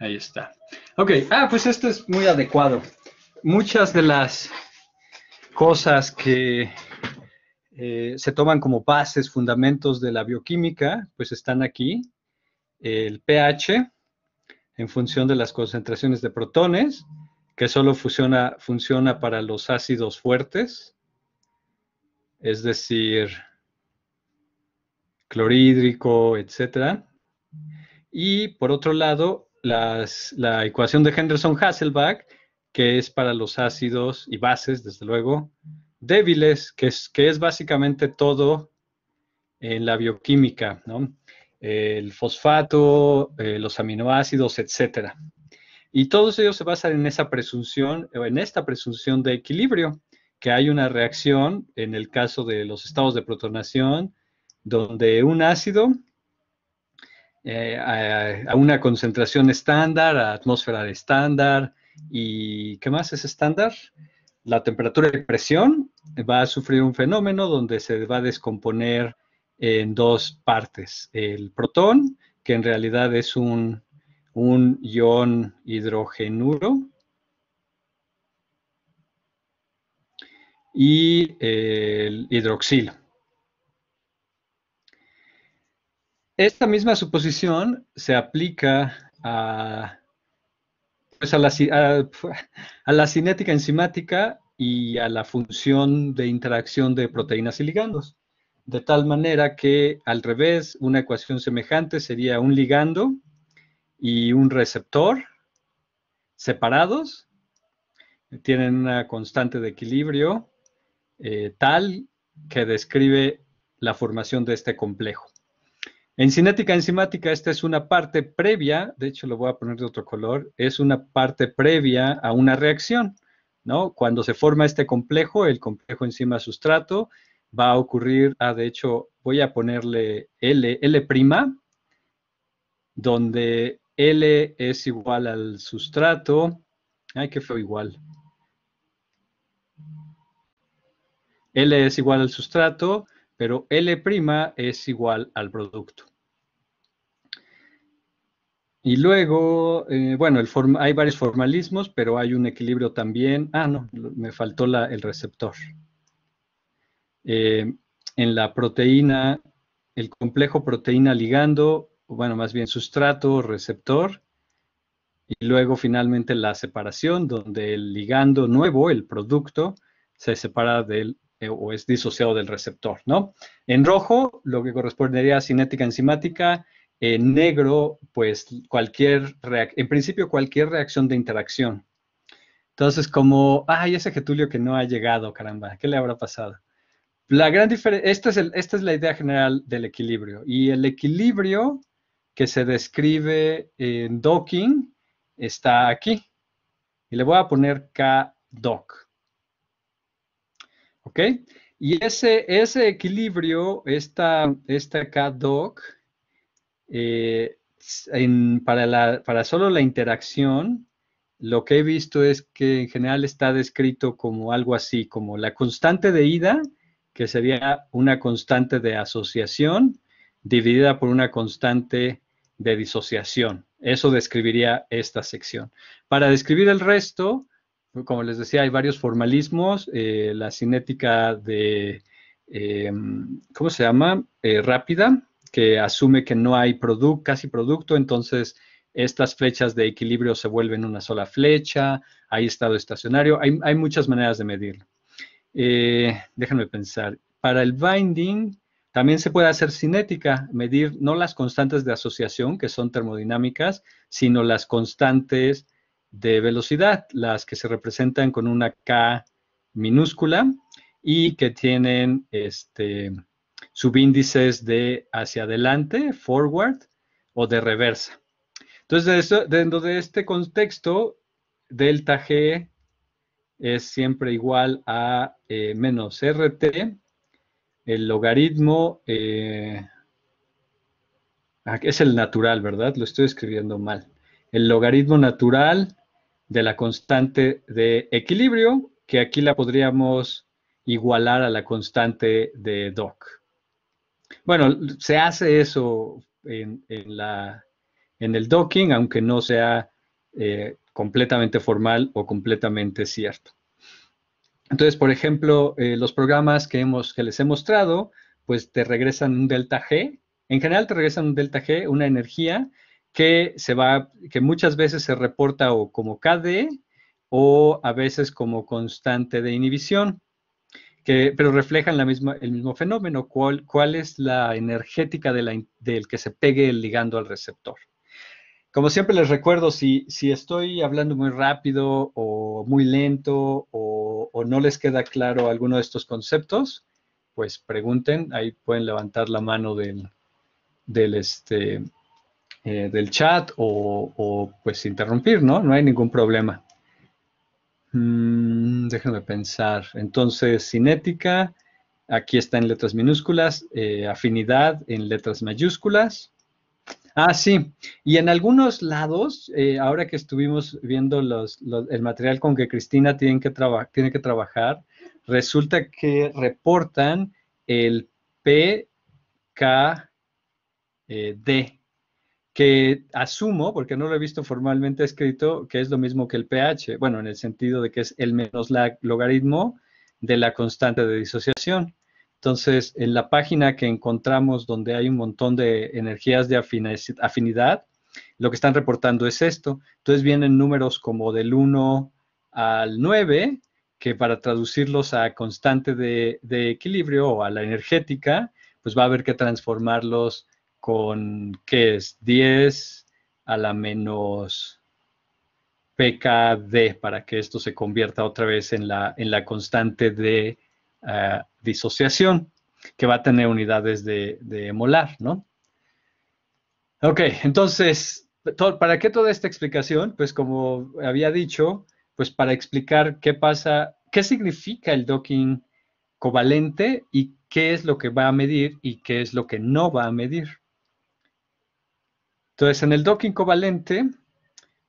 Ahí está. Ok, ah, pues esto es muy adecuado. Muchas de las cosas que eh, se toman como bases, fundamentos de la bioquímica, pues están aquí. El pH, en función de las concentraciones de protones, que solo funciona, funciona para los ácidos fuertes, es decir, clorhídrico, etc. Y por otro lado, la ecuación de Henderson-Hasselbalch, que es para los ácidos y bases, desde luego, débiles, que es, básicamente todo en la bioquímica, el fosfato, eh, los aminoácidos, etc. Y todos ellos se basan en esa presunción, en esta presunción de equilibrio, que hay una reacción en el caso de los estados de protonación, donde un ácido eh, a, una concentración estándar, a atmósfera estándar y ¿qué más es estándar? La temperatura y presión va a sufrir un fenómeno donde se va a descomponer en dos partes. El protón, que en realidad es un, un ion hidrogenuro, y el hidroxilo. Esta misma suposición se aplica pues, a, la, cinética enzimática y a la función de interacción de proteínas y ligandos. De tal manera que al revés, una ecuación semejante sería un ligando y un receptor separados, tienen una constante de equilibrio eh, tal que describe la formación de este complejo. En cinética enzimática, esta es una parte previa, de hecho lo voy a poner de otro color, es una parte previa a una reacción, ¿no? Cuando se forma este complejo, el complejo enzima-sustrato, va a ocurrir, ah, de hecho voy a ponerle L, L', donde L es igual al sustrato, ay, que fue igual. L es igual al sustrato, pero L' es igual al producto. Y luego, eh, bueno, hay varios formalismos, pero hay un equilibrio también. Ah, no, me faltó la, el receptor. Eh, en la proteína, el complejo proteína ligando, bueno, más bien sustrato, receptor, y luego finalmente la separación, donde el ligando nuevo, el producto, se separa del eh, o es disociado del receptor, ¿no? En rojo, lo que correspondería a cinética enzimática, negro, pues cualquier, en principio cualquier reacción de interacción. Entonces, como, ay, ese Getulio que no ha llegado, caramba, ¿qué le habrá pasado? La gran diferencia, esta, es esta es la idea general del equilibrio. Y el equilibrio que se describe en docking está aquí. Y le voy a poner K-doc. ¿Ok? Y ese, ese equilibrio, esta, esta K-doc, eh, para, solo la interacción, lo que he visto es que en general está descrito como algo así, como la constante de ida, que sería una constante de asociación, dividida por una constante de disociación. Eso describiría esta sección. Para describir el resto, como les decía, hay varios formalismos, eh, la cinética de, eh, ¿cómo se llama? rápida, que asume que no hay casi producto, entonces estas flechas de equilibrio se vuelven una sola flecha, hay estado estacionario, hay, muchas maneras de medir. Eh, déjenme pensar, para el binding también se puede hacer cinética, medir no las constantes de asociación, que son termodinámicas, sino las constantes de velocidad, las que se representan con una K minúscula y que tienen este, subíndices de hacia adelante, forward, o de reversa. Entonces, dentro de este contexto, delta G es siempre igual a eh, menos RT, el logaritmo, eh, ah, es el natural, ¿verdad? Lo estoy escribiendo mal. El logaritmo natural de la constante de equilibrio, que aquí la podríamos igualar a la constante de Doc. Bueno, se hace eso en, el docking, aunque no sea eh, completamente formal o completamente cierto. Entonces, por ejemplo, eh, los programas que, les he mostrado, pues te regresan un delta G. En general te regresan un delta G, una energía que se va, que muchas veces se reporta o como KD o a veces como constante de inhibición pero reflejan la misma, el mismo fenómeno, cuál, cuál es la energética del que se pegue el ligando al receptor. Como siempre les recuerdo, si, si estoy hablando muy rápido o muy lento o, no les queda claro alguno de estos conceptos, pues pregunten, ahí pueden levantar la mano del, este, eh, del chat o, o pues interrumpir, ¿no? No hay ningún problema. Déjenme mm, déjame pensar. Entonces, cinética, aquí está en letras minúsculas, eh, afinidad en letras mayúsculas. Ah, sí. Y en algunos lados, eh, ahora que estuvimos viendo el material con que Cristina que, tiene que trabajar, resulta que reportan el PKD. Eh, que asumo, porque no lo he visto formalmente escrito, que es lo mismo que el pH, bueno, en el sentido de que es el menos logaritmo de la constante de disociación. Entonces, en la página que encontramos donde hay un montón de energías de afinidad, lo que están reportando es esto. Entonces vienen números como del 1 al 9, que para traducirlos a constante de equilibrio o a la energética, pues va a haber que transformarlos con, ¿qué es? 10 a la menos pkd para que esto se convierta otra vez en la, en la constante de ah, disociación que va a tener unidades de, de molar, ¿no? Ok, entonces, ¿para qué toda esta explicación? Pues como había dicho, pues para explicar qué pasa, qué significa el docking covalente y qué es lo que va a medir y qué es lo que no va a medir. Entonces, en el docking covalente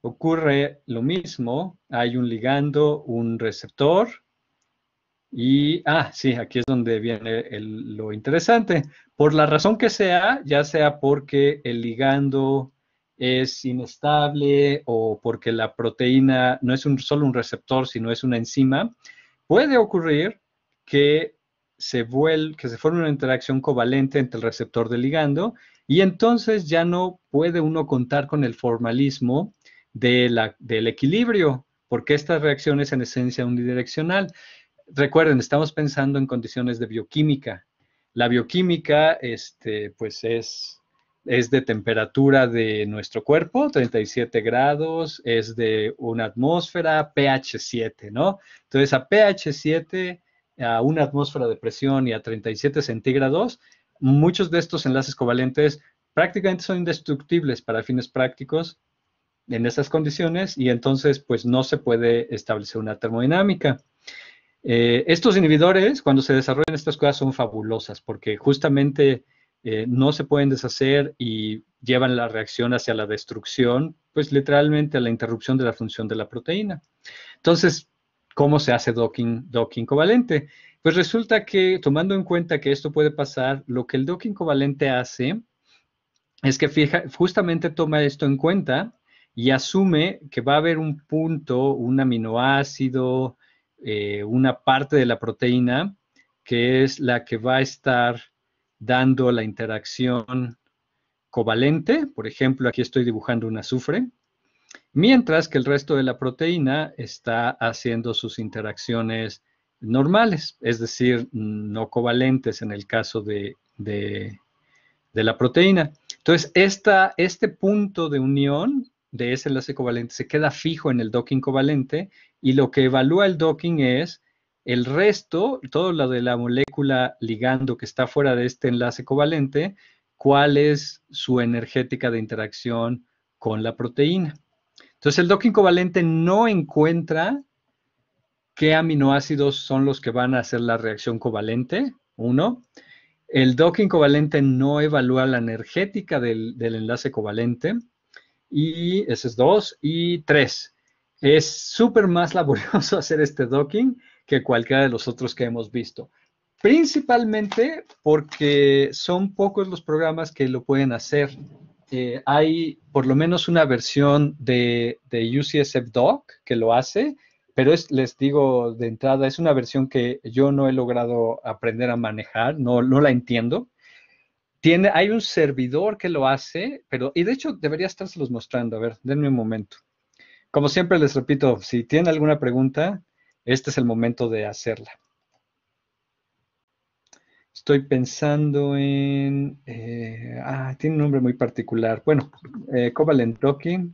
ocurre lo mismo. Hay un ligando, un receptor. Y, ah, sí, aquí es donde viene lo interesante. Por la razón que sea, ya sea porque el ligando es inestable o porque la proteína no es solo un receptor, sino es una enzima, puede ocurrir que se vuelve que se forme una interacción covalente entre el receptor del ligando y entonces ya no puede uno contar con el formalismo de la, del equilibrio, porque esta reacción es en esencia unidireccional. Recuerden, estamos pensando en condiciones de bioquímica. La bioquímica este, pues es, es de temperatura de nuestro cuerpo, 37 grados, es de una atmósfera, pH 7, ¿no? Entonces a pH 7 a una atmósfera de presión y a 37 centígrados, muchos de estos enlaces covalentes prácticamente son indestructibles para fines prácticos en estas condiciones y entonces pues no se puede establecer una termodinámica. Eh, estos inhibidores, cuando se desarrollan estas cosas, son fabulosas porque justamente eh, no se pueden deshacer y llevan la reacción hacia la destrucción, pues literalmente a la interrupción de la función de la proteína. Entonces, ¿Cómo se hace docking, docking covalente? Pues resulta que, tomando en cuenta que esto puede pasar, lo que el docking covalente hace es que fija, justamente toma esto en cuenta y asume que va a haber un punto, un aminoácido, eh, una parte de la proteína que es la que va a estar dando la interacción covalente. Por ejemplo, aquí estoy dibujando un azufre mientras que el resto de la proteína está haciendo sus interacciones normales, es decir, no covalentes en el caso de, la proteína. Entonces, esta, este punto de unión de ese enlace covalente se queda fijo en el docking covalente y lo que evalúa el docking es el resto, todo lo de la molécula ligando que está fuera de este enlace covalente, cuál es su energética de interacción con la proteína. Entonces el docking covalente no encuentra qué aminoácidos son los que van a hacer la reacción covalente, uno. El docking covalente no evalúa la energética del, enlace covalente. Y ese es dos. Y tres, es súper más laborioso hacer este docking que cualquiera de los otros que hemos visto. Principalmente porque son pocos los programas que lo pueden hacer. Eh, hay por lo menos una versión de, UCSF Doc que lo hace, pero les digo de entrada, es una versión que yo no he logrado aprender a manejar, no, la entiendo. Tiene, hay un servidor que lo hace, pero, y de hecho debería estárselos mostrando, a ver, denme un momento. Como siempre les repito, si tienen alguna pregunta, este es el momento de hacerla. Estoy pensando en... Eh, ah, tiene un nombre muy particular. Bueno, eh, Covalent Docking.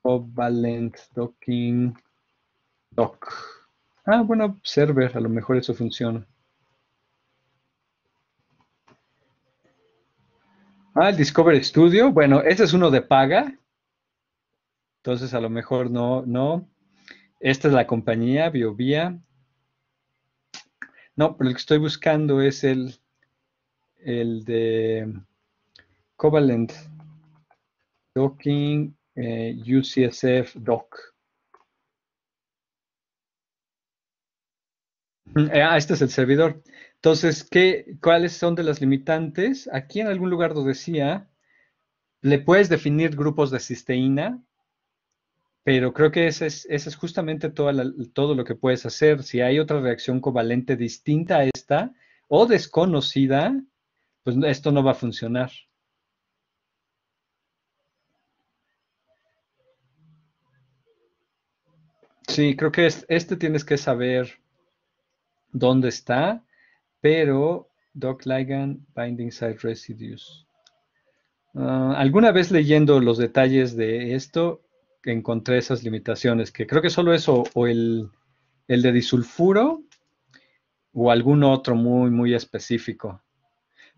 Covalent Docking Doc. Ah, bueno, server, a lo mejor eso funciona. Ah, el Discover Studio. Bueno, ese es uno de paga. Entonces, a lo mejor no, no. Esta es la compañía, BioVia. No, pero el que estoy buscando es el, el de Covalent Docking eh, UCSF Doc. Eh, ah, este es el servidor. Entonces, ¿cuáles son de las limitantes? Aquí en algún lugar lo decía, le puedes definir grupos de cisteína, pero creo que ese es, justamente todo lo que puedes hacer. Si hay otra reacción covalente distinta a esta o desconocida, pues esto no va a funcionar. Sí, creo que este tienes que saber dónde está, pero Doc Ligand Binding Site Residues. Ah, alguna vez leyendo los detalles de esto, encontré esas limitaciones, que creo que solo eso, o el, de disulfuro, o algún otro muy, muy específico.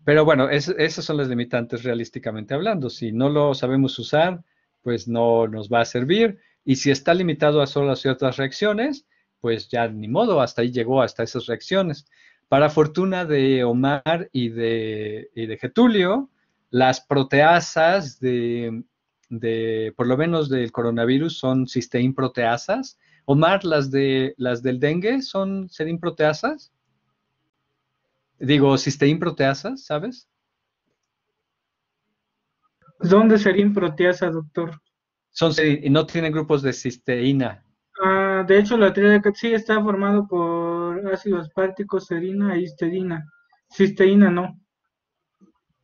Pero bueno, esas son las limitantes realísticamente hablando. Si no lo sabemos usar, pues no nos va a servir. Y si está limitado a solo ciertas reacciones, pues ya ni modo, hasta ahí llegó, hasta esas reacciones. Para fortuna de Omar y de, y de Getulio, las proteasas de de, por lo menos del coronavirus, son cisteín proteasas. Omar, las, de, las del dengue son serin proteasas. Digo, cisteín proteasas, ¿sabes? ¿Dónde serín proteasas, doctor? Son y no tienen grupos de cisteína. Ah, de hecho, la teoría sí está formado por ácidos párticos, serina y e histidina. Cisteína no.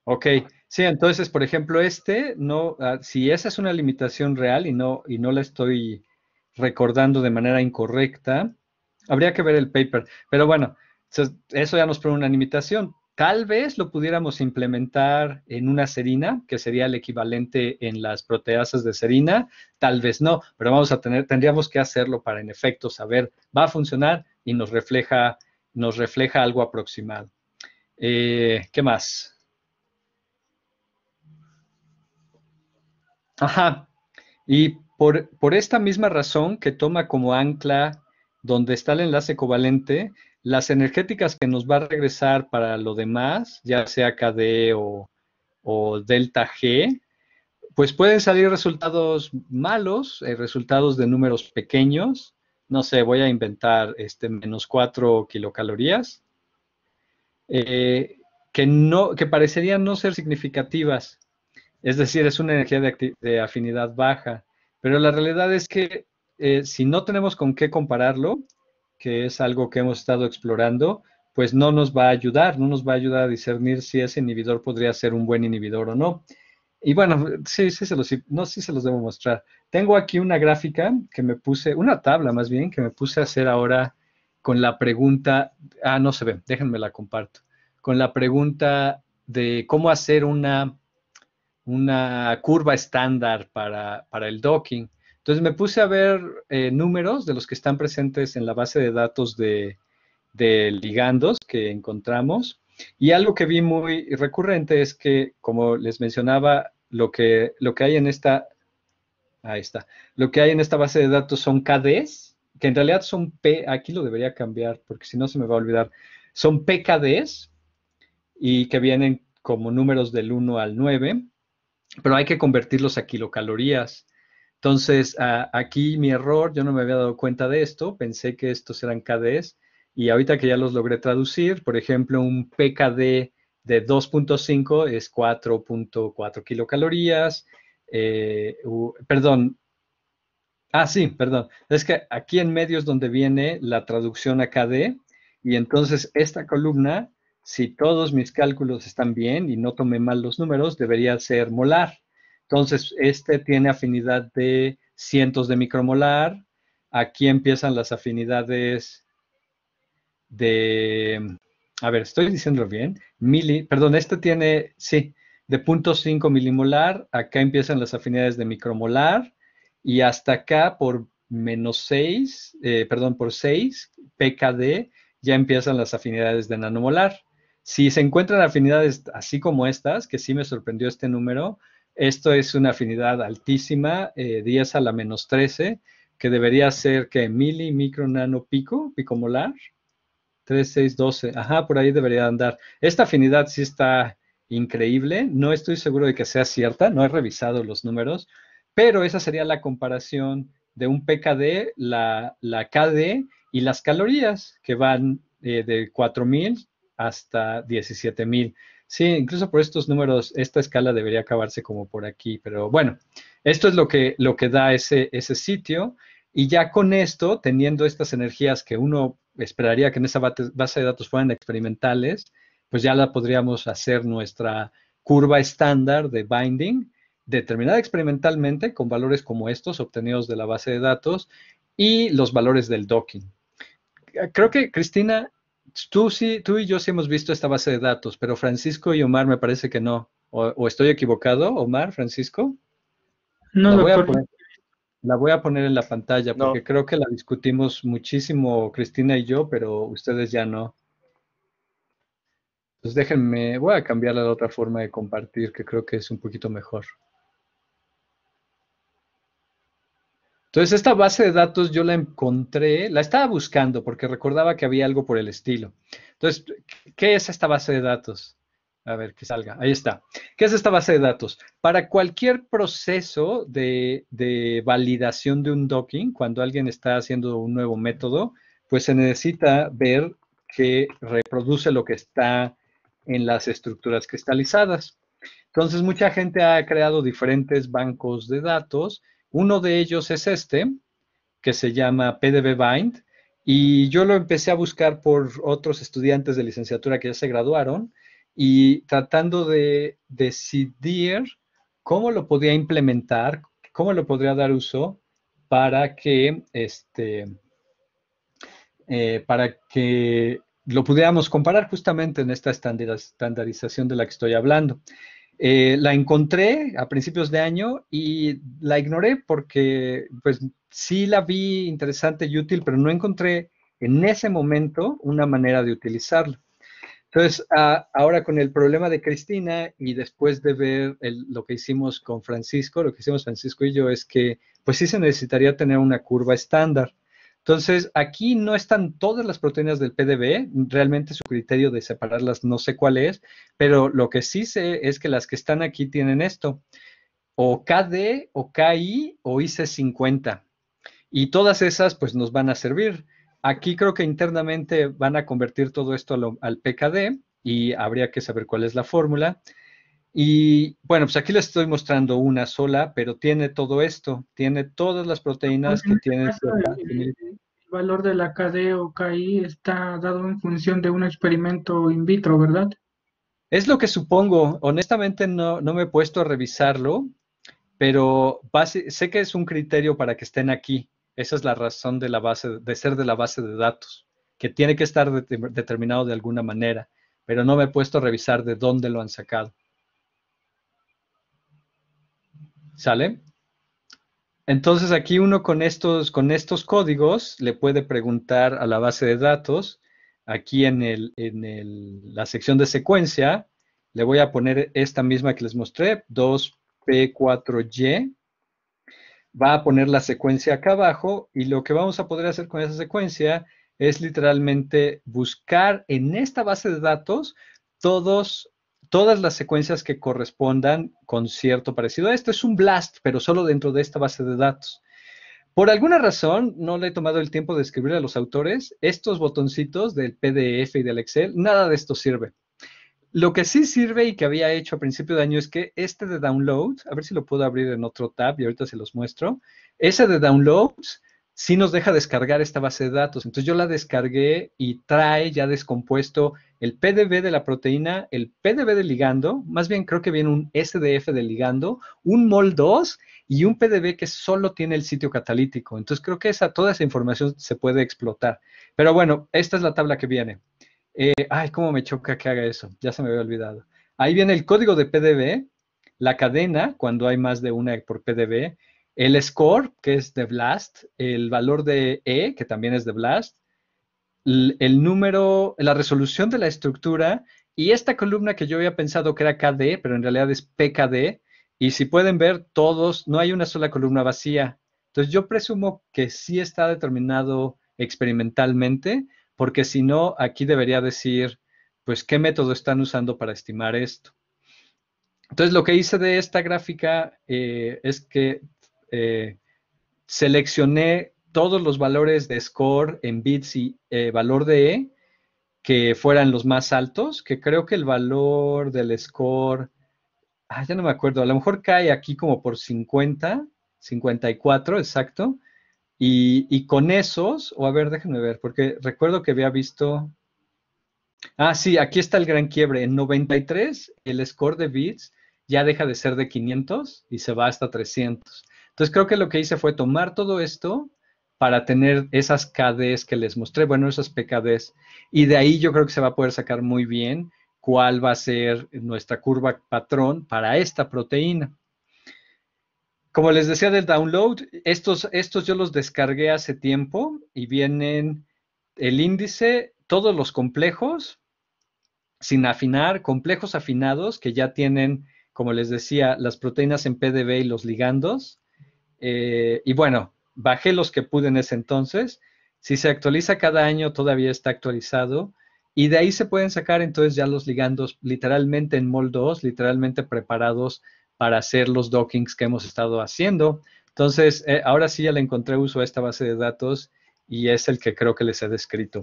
Ok, Sí, entonces, por ejemplo, este, no, ah, si esa es una limitación real y no, y no la estoy recordando de manera incorrecta, habría que ver el paper. Pero bueno, eso ya nos pone una limitación. Tal vez lo pudiéramos implementar en una serina, que sería el equivalente en las proteasas de serina, tal vez no, pero vamos a tener, tendríamos que hacerlo para en efecto saber, va a funcionar y nos refleja, nos refleja algo aproximado. Eh, ¿Qué más? Ajá. Y por, esta misma razón que toma como ancla donde está el enlace covalente, las energéticas que nos va a regresar para lo demás, ya sea KD o, delta G, pues pueden salir resultados malos, eh, resultados de números pequeños. No sé, voy a inventar este, menos 4 kilocalorías, eh, que, no, que parecerían no ser significativas, es decir, es una energía de, afinidad baja. Pero la realidad es que eh, si no tenemos con qué compararlo, que es algo que hemos estado explorando, pues no nos va a ayudar, no nos va a ayudar a discernir si ese inhibidor podría ser un buen inhibidor o no. Y bueno, sí, sí no, sí se los debo mostrar. Tengo aquí una gráfica que me puse, una tabla más bien, que me puse a hacer ahora con la pregunta, ah, no se ve, déjenme la comparto, con la pregunta de cómo hacer una una curva estándar para, para, el docking. Entonces me puse a ver eh, números de los que están presentes en la base de datos de, ligandos que encontramos. Y algo que vi muy recurrente es que, como les mencionaba, lo que, lo que hay en esta, ahí está, lo que hay en esta base de datos son KDs, que en realidad son P, aquí lo debería cambiar porque si no se me va a olvidar, son PKDs y que vienen como números del 1 al 9 pero hay que convertirlos a kilocalorías. Entonces, aquí mi error, yo no me había dado cuenta de esto, pensé que estos eran KDs y ahorita que ya los logré traducir, por ejemplo, un PKD de 2.5 es 4.4 kilocalorías, eh, perdón, ah, sí, perdón, es que aquí en medio es donde viene la traducción a KD y entonces esta columna si todos mis cálculos están bien y no tomé mal los números, debería ser molar. Entonces, este tiene afinidad de cientos de micromolar. Aquí empiezan las afinidades de, a ver, estoy diciendo bien, perdón, este tiene, sí, de 0.5 milimolar, acá empiezan las afinidades de micromolar y hasta acá por menos 6, eh, perdón, por 6, PKD, ya empiezan las afinidades de nanomolar. Si se encuentran afinidades así como estas, que sí me sorprendió este número, esto es una afinidad altísima, 10 eh, a la menos 13, que debería ser que mili, micro, nano, pico, picomolar, 3, 6, 12, ajá, por ahí debería andar. Esta afinidad sí está increíble, no estoy seguro de que sea cierta, no he revisado los números, pero esa sería la comparación de un PKD, la, la KD y las calorías que van eh, de 4000 hasta 17,000. Sí, incluso por estos números, esta escala debería acabarse como por aquí, pero bueno, esto es lo que, lo que da ese, ese sitio. Y ya con esto, teniendo estas energías que uno esperaría que en esa base de datos fueran experimentales, pues ya la podríamos hacer nuestra curva estándar de binding, determinada experimentalmente con valores como estos obtenidos de la base de datos y los valores del docking. Creo que, Cristina, tú sí, tú y yo sí hemos visto esta base de datos, pero Francisco y Omar me parece que no. ¿O, estoy equivocado, Omar, Francisco? No, la voy, a la voy, a poner, en la pantalla porque creo que la discutimos muchísimo Cristina y yo, pero ustedes ya no. Entonces pues déjenme, voy a cambiar la otra forma de compartir que creo que es un poquito mejor. Entonces, esta base de datos yo la encontré, la estaba buscando porque recordaba que había algo por el estilo. Entonces, ¿qué es esta base de datos? A ver, que salga. Ahí está. ¿Qué es esta base de datos? Para cualquier proceso de, de validación de un docking, cuando alguien está haciendo un nuevo método, pues se necesita ver que reproduce lo que está en las estructuras cristalizadas. Entonces, mucha gente ha creado diferentes bancos de datos uno de ellos es este, que se llama PDB Bind, y yo lo empecé a buscar por otros estudiantes de licenciatura que ya se graduaron y tratando de decidir cómo lo podía implementar, cómo lo podría dar uso para que este eh, para que lo pudiéramos comparar justamente en esta estandarización de la que estoy hablando. Eh, la encontré a principios de año y la ignoré porque pues sí la vi interesante y útil, pero no encontré en ese momento una manera de utilizarla. Entonces, ah, ahora con el problema de Cristina y después de ver lo que hicimos con Francisco, lo que hicimos Francisco y yo es que pues sí se necesitaría tener una curva estándar. Entonces, aquí no están todas las proteínas del PDB, realmente su criterio de separarlas no sé cuál es, pero lo que sí sé es que las que están aquí tienen esto, o KD, o KI, o IC50. Y todas esas pues nos van a servir. Aquí creo que internamente van a convertir todo esto al PKD y habría que saber cuál es la fórmula. Y bueno, pues aquí les estoy mostrando una sola, pero tiene todo esto, tiene todas las proteínas que este tienen. El valor de la KD o KI está dado en función de un experimento in vitro, ¿verdad? Es lo que supongo. Honestamente no, me he puesto a revisarlo, pero sé que es un criterio para que estén aquí. Esa es la razón de la base, de ser de la base de datos, que tiene que estar determinado de alguna manera, pero no me he puesto a revisar de dónde lo han sacado. ¿Sale? Entonces aquí uno con estos, con estos códigos le puede preguntar a la base de datos, aquí en, la sección de secuencia, le voy a poner esta misma que les mostré, 2P4Y, va a poner la secuencia acá abajo y lo que vamos a poder hacer con esa secuencia es literalmente buscar en esta base de datos todos todas las secuencias que correspondan con cierto parecido. Esto es un blast, pero solo dentro de esta base de datos. Por alguna razón, no le he tomado el tiempo de escribir a los autores, estos botoncitos del PDF y del Excel, nada de esto sirve. Lo que sí sirve y que había hecho a principio de año es que este de download, a ver si lo puedo abrir en otro tab y ahorita se los muestro, ese de downloads si nos deja descargar esta base de datos. Entonces yo la descargué y trae ya descompuesto el PDB de la proteína, el PDB del ligando, más bien creo que viene un SDF de ligando, un MOL2 y un PDB que solo tiene el sitio catalítico. Entonces creo que esa, toda esa información se puede explotar. Pero bueno, esta es la tabla que viene. Eh, ay, cómo me choca que haga eso, ya se me había olvidado. Ahí viene el código de PDB, la cadena, cuando hay más de una por PDB, el score, que es de Blast, el valor de E, que también es de Blast, el, número, la resolución de la estructura y esta columna que yo había pensado que era KD, pero en realidad es PKD. Y si pueden ver, todos, no hay una sola columna vacía. Entonces yo presumo que sí está determinado experimentalmente, porque si no, aquí debería decir, pues, qué método están usando para estimar esto. Entonces lo que hice de esta gráfica eh, es que eh, seleccioné todos los valores de score en bits y eh, valor de E que fueran los más altos, que creo que el valor del score, ah, ya no me acuerdo, a lo mejor cae aquí como por 50, 54, exacto. Y, con esos, o a ver, déjenme ver, porque recuerdo que había visto, Ah, sí, aquí está el gran quiebre. En 93, el score de bits ya deja de ser de 500 y se va hasta 300. Entonces creo que lo que hice fue tomar todo esto para tener esas KDs que les mostré, bueno, esas PKDs, y de ahí yo creo que se va a poder sacar muy bien cuál va a ser nuestra curva patrón para esta proteína. Como les decía del download, estos, estos yo los descargué hace tiempo y vienen el índice, todos los complejos, sin afinar, complejos afinados que ya tienen, como les decía, las proteínas en PDB y los ligandos, eh, y bueno, bajé los que pude en ese entonces. Si se actualiza cada año, todavía está actualizado. Y de ahí se pueden sacar entonces ya los ligandos literalmente en moldos, literalmente preparados para hacer los dockings que hemos estado haciendo. Entonces, eh, ahora sí ya le encontré uso a esta base de datos y es el que creo que les he descrito.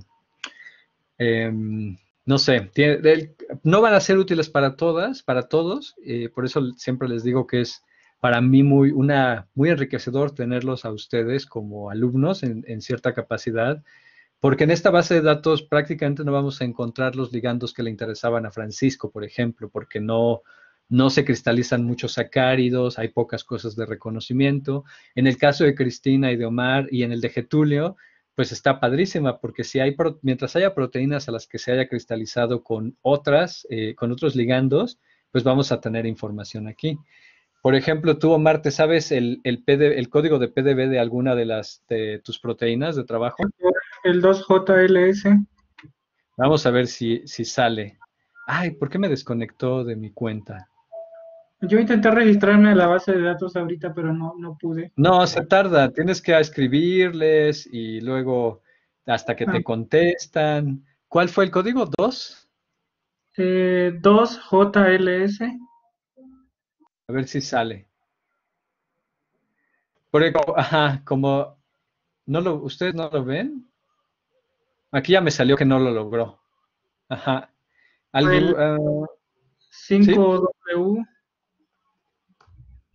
Em, no sé, no van a ser útiles para todas, para todos, eh, por eso siempre les digo que es para mí muy, una, muy enriquecedor tenerlos a ustedes como alumnos en, cierta capacidad, porque en esta base de datos prácticamente no vamos a encontrar los ligandos que le interesaban a Francisco, por ejemplo, porque no, no se cristalizan muchos sacáridos, hay pocas cosas de reconocimiento. En el caso de Cristina y de Omar y en el de Getulio, pues está padrísima, porque si hay, mientras haya proteínas a las que se haya cristalizado con otras, eh, con otros ligandos, pues vamos a tener información aquí. Por ejemplo, tú, Omar, sabes el, el código de PDB de alguna de las tus proteínas de trabajo? El 2JLS. Vamos a ver si, sale. Ay, ¿por qué me desconectó de mi cuenta? Yo intenté registrarme a la base de datos ahorita, pero no, pude. No, se tarda. Tienes que escribirles y luego hasta que te ah. contestan. ¿Cuál fue el código? ¿2? Eh, 2JLS. A ver si sale. Por como, como no lo, ¿ustedes no lo ven? Aquí ya me salió que no lo logró. Ajá. 5W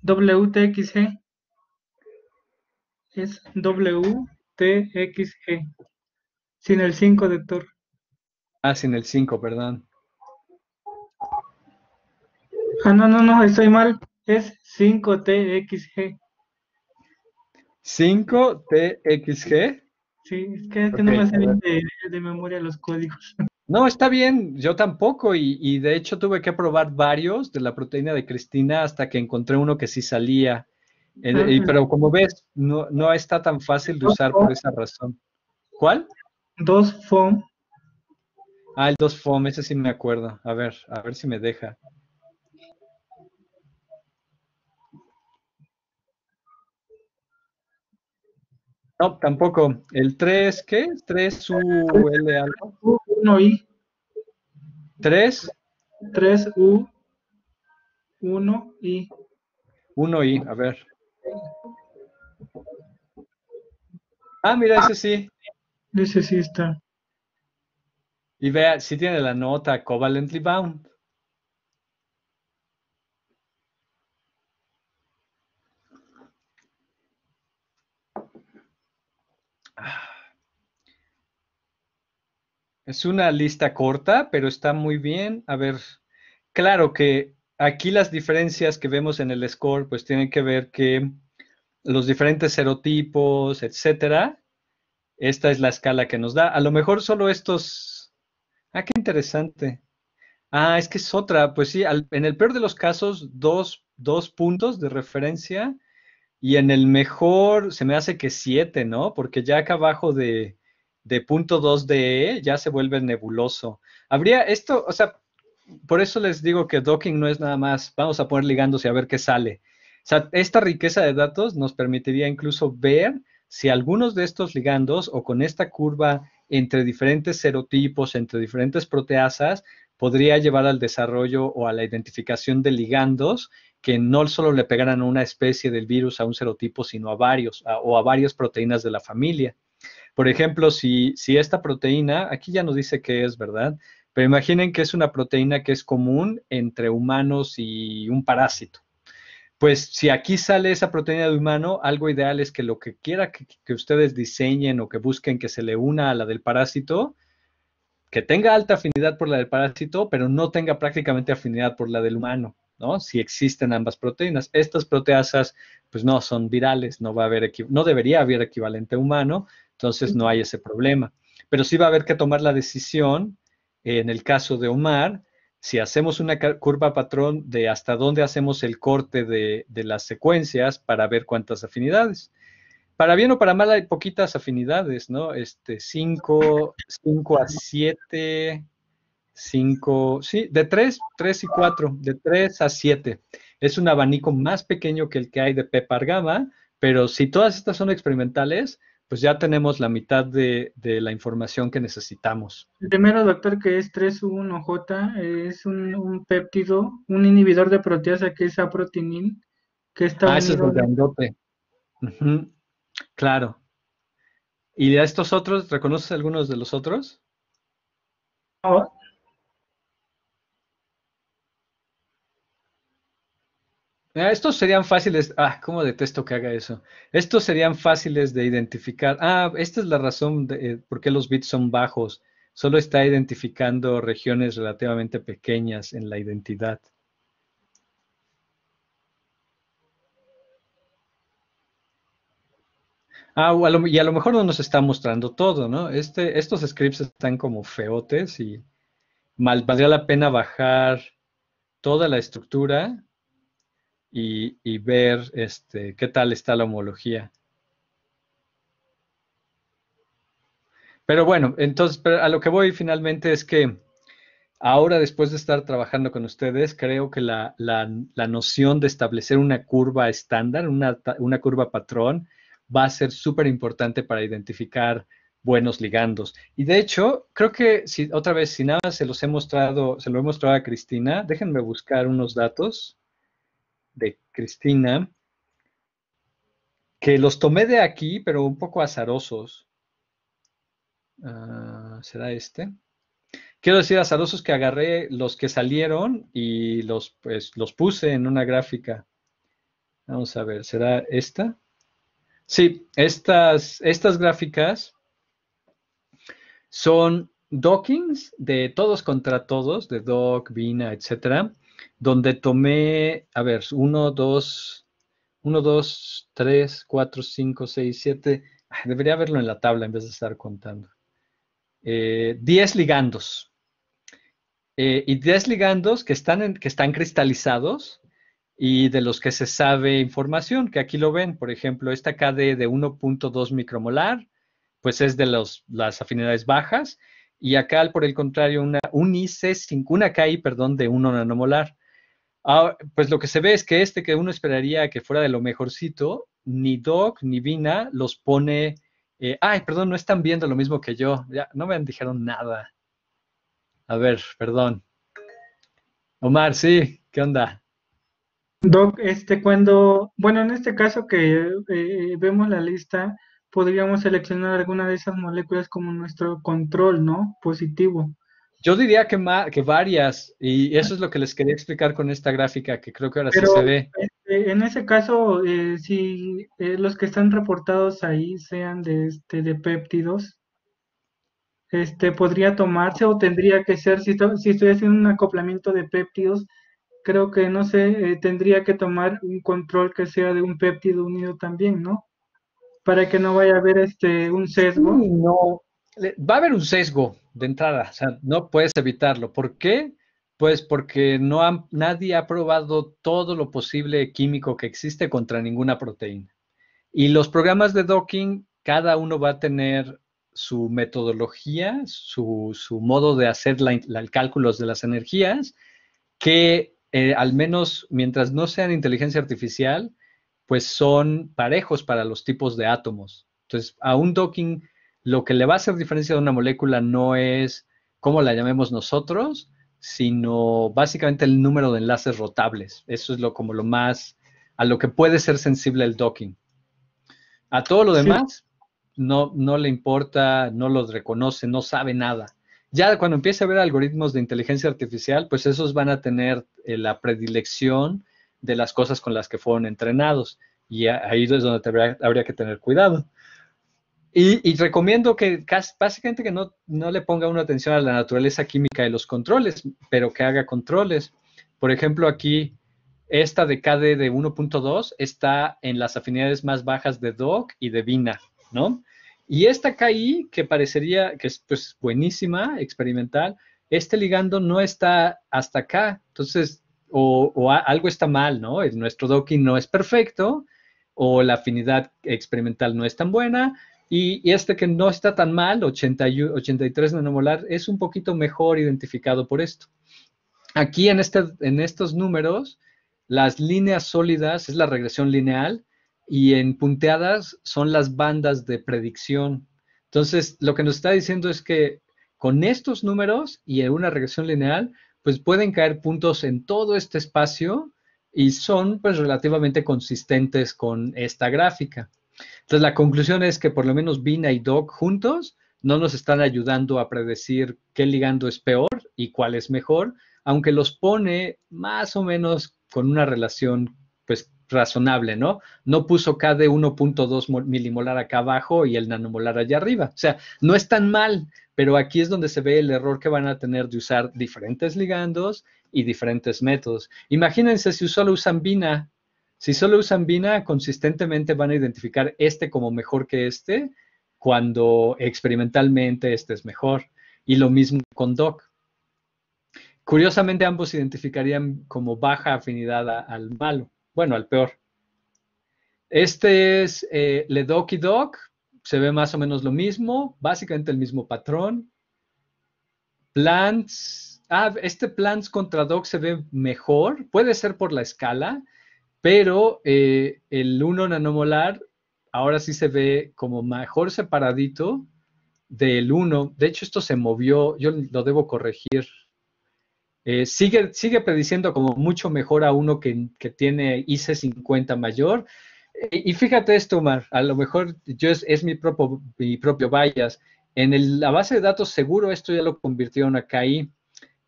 pues, ah, WTXG es WTXG sin el 5 doctor. Ah, sin el 5, perdón. Ah, no, no, no, estoy mal. Es 5TXG. 5TXG. Sí, es que, no me salen de, de, memoria los códigos. No, está bien, yo tampoco, y, de hecho tuve que probar varios de la proteína de Cristina hasta que encontré uno que sí salía. Ah, pues. pero como ves, no, no, está tan fácil de usar por esa razón. ¿Cuál? 2FOM. Ah, el 2FOM, ese sí me acuerdo. A ver, a ver si me deja. No, tampoco. El 3, ¿qué? 3 UL algo. U1I. 3. 3 U. 1I. 1I, a ver. Ah, mira, ese sí. Ese sí está. Y vea, sí tiene la nota covalently bound. Es una lista corta, pero está muy bien. A ver, claro que aquí las diferencias que vemos en el score, pues tienen que ver que los diferentes serotipos, etcétera, esta es la escala que nos da. A lo mejor solo estos. Ah, qué interesante. Ah, es que es otra. Pues sí, en el peor de los casos, dos, dos, puntos de referencia. Y en el mejor, se me hace que siete, ¿no? Porque ya acá abajo de, de punto 2DE e, ya se vuelve nebuloso. Habría esto, o sea, por eso les digo que docking no es nada más, vamos a poner y a ver qué sale. O sea, esta riqueza de datos nos permitiría incluso ver si algunos de estos ligandos o con esta curva entre diferentes serotipos, entre diferentes proteasas, podría llevar al desarrollo o a la identificación de ligandos que no solo le pegaran a una especie del virus, a un serotipo, sino a varios o a varias proteínas de la familia. Por ejemplo, si, esta proteína, aquí ya nos dice qué es, ¿verdad? Pero imaginen que es una proteína que es común entre humanos y un parásito. Pues si aquí sale esa proteína de humano, algo ideal es que lo que quiera que, ustedes diseñen o que busquen que se le una a la del parásito, que tenga alta afinidad por la del parásito, pero no tenga prácticamente afinidad por la del humano, ¿no? Si existen ambas proteínas. Estas proteasas, pues no, son virales, no va a haber, no debería haber equivalente humano, entonces no hay ese problema. Pero sí va a haber que tomar la decisión, eh, en el caso de Omar, si hacemos una curva patrón de hasta dónde hacemos el corte de, las secuencias para ver cuántas afinidades. Para bien o para mal hay poquitas afinidades, ¿no? Este, 5, 5 a 7, 5, sí, de 3, 3 y 4, de 3 a 7. Es un abanico más pequeño que el que hay de Pepargama, pero si todas estas son experimentales, pues ya tenemos la mitad de, la información que necesitamos. El primero, doctor, que es 3-1J, es un, péptido, un inhibidor de proteasa que es aprotinin, que está... Ah, ese es el de Claro. ¿Y de estos otros, reconoces algunos de los otros? Ah, estos serían fáciles. Ah, cómo detesto que haga eso. Estos serían fáciles de identificar. Ah, esta es la razón de eh, por qué los bits son bajos. Solo está identificando regiones relativamente pequeñas en la identidad. Ah, y a lo mejor no nos está mostrando todo, ¿no? Este, estos scripts están como feotes y valdría la pena bajar toda la estructura y, ver este, qué tal está la homología. Pero bueno, entonces a lo que voy finalmente es que ahora después de estar trabajando con ustedes, creo que la, noción de establecer una curva estándar, una, curva patrón, va a ser súper importante para identificar buenos ligandos. Y de hecho, creo que si otra vez, si nada se los he mostrado, se lo he mostrado a Cristina, déjenme buscar unos datos de Cristina, que los tomé de aquí, pero un poco azarosos. Ah, ¿Será este? Quiero decir azarosos que agarré los que salieron y los, pues, los puse en una gráfica. Vamos a ver, ¿será esta? Sí, estas, estas gráficas son dockings de todos contra todos, de Doc, Vina, etcétera, donde tomé, a ver, 1, 2, 1, 2, 3, 4, 5, 6, 7, debería verlo en la tabla en vez de estar contando. 10 eh, ligandos. Eh, y 10 ligandos que están, cristalizados y de los que se sabe información, que aquí lo ven, por ejemplo, esta KD de 1.2 micromolar, pues es de las afinidades bajas, y acá, por el contrario, una, un ic una KI, perdón, de 1 nanomolar. pues lo que se ve es que este que uno esperaría que fuera de lo mejorcito, ni Doc ni Vina los pone. Eh, ay, perdón, no están viendo lo mismo que yo. Ya, no me han dijeron nada. A ver, perdón. Omar, sí, ¿qué onda? Doc, este, cuando, bueno, en este caso que eh, vemos la lista, podríamos seleccionar alguna de esas moléculas como nuestro control, ¿no? Positivo. Yo diría que, que varias, y eso es lo que les quería explicar con esta gráfica, que creo que ahora sí se ve. Este, en ese caso, eh, si eh, los que están reportados ahí sean de, este, de péptidos, este, ¿podría tomarse o tendría que ser, si, estoy haciendo un acoplamiento de péptidos, creo que, no sé, eh, tendría que tomar un control que sea de un péptido unido también, ¿no? para que no vaya a haber este, un sesgo. no, va a haber un sesgo de entrada, o sea, no puedes evitarlo. ¿Por qué? Pues porque no nadie ha probado todo lo posible químico que existe contra ninguna proteína. Y los programas de docking, cada uno va a tener su metodología, su, modo de hacer la, cálculos el de las energías, que eh, al menos mientras no sean inteligencia artificial, pues son parejos para los tipos de átomos. Entonces, a un docking lo que le va a hacer diferencia de una molécula no es cómo la llamemos nosotros, sino básicamente el número de enlaces rotables. Eso es lo como lo más a lo que puede ser sensible el docking. A todo lo demás no no le importa, no los reconoce, no sabe nada. Ya cuando empiece a ver algoritmos de inteligencia artificial, pues esos van a tener eh, la predilección de las cosas con las que fueron entrenados. Y ahí es donde habría, que tener cuidado. Y, recomiendo que básicamente que no, no le ponga una atención a la naturaleza química de los controles, pero que haga controles. Por ejemplo, aquí esta de KD de 1.2 está en las afinidades más bajas de DOC y de VINA, ¿no? Y esta KI, que parecería que es pues, buenísima, experimental, este ligando no está hasta acá. Entonces, o, algo está mal, ¿no? Nuestro docking no es perfecto, o la afinidad experimental no es tan buena, y, este que no está tan mal, 83 nanomolar, es un poquito mejor identificado por esto. Aquí en, este, en estos números, las líneas sólidas es la regresión lineal y en punteadas son las bandas de predicción. Entonces, lo que nos está diciendo es que con estos números y en una regresión lineal, pues pueden caer puntos en todo este espacio y son pues relativamente consistentes con esta gráfica. Entonces la conclusión es que por lo menos Bina y Doc juntos no nos están ayudando a predecir qué ligando es peor y cuál es mejor, aunque los pone más o menos con una relación razonable, ¿no? No puso K 1.2 milimolar acá abajo y el nanomolar allá arriba. O sea, no es tan mal, pero aquí es donde se ve el error que van a tener de usar diferentes ligandos y diferentes métodos. Imagínense si solo usan vina. Si solo usan Bina, consistentemente van a identificar este como mejor que este, cuando experimentalmente este es mejor. Y lo mismo con DOC. Curiosamente, ambos identificarían como baja afinidad al malo bueno, al peor. Este es eh, Le Doc, se ve más o menos lo mismo, básicamente el mismo patrón. Plants, ah, este Plants contra Doc se ve mejor, puede ser por la escala, pero eh, el 1 nanomolar ahora sí se ve como mejor separadito del 1. De hecho, esto se movió, yo lo debo corregir eh, sigue, sigue prediciendo como mucho mejor a uno que, tiene IC 50 mayor. Eh, y, fíjate esto, Omar, a lo mejor yo es, mi, propio, mi propio bias. En la base de datos seguro esto ya lo convirtieron acá ahí.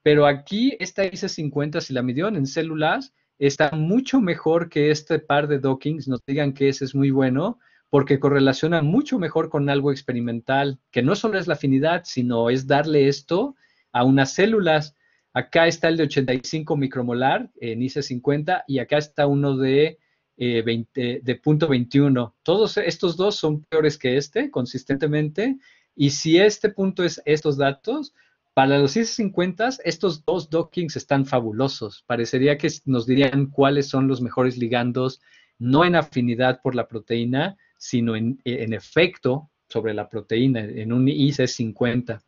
pero aquí esta IC50, si la midieron en células, está mucho mejor que este par de dockings, nos digan que ese es muy bueno, porque correlaciona mucho mejor con algo experimental, que no solo es la afinidad, sino es darle esto a unas células. Acá está el de 85 micromolar eh, en IC50 y acá está uno de, 20, eh, de punto 21. Todos estos dos son peores que este consistentemente. Y si este punto es estos datos, para los IC50 estos dos dockings están fabulosos. Parecería que nos dirían cuáles son los mejores ligandos, no en afinidad por la proteína, sino en, en efecto sobre la proteína, en un IC50.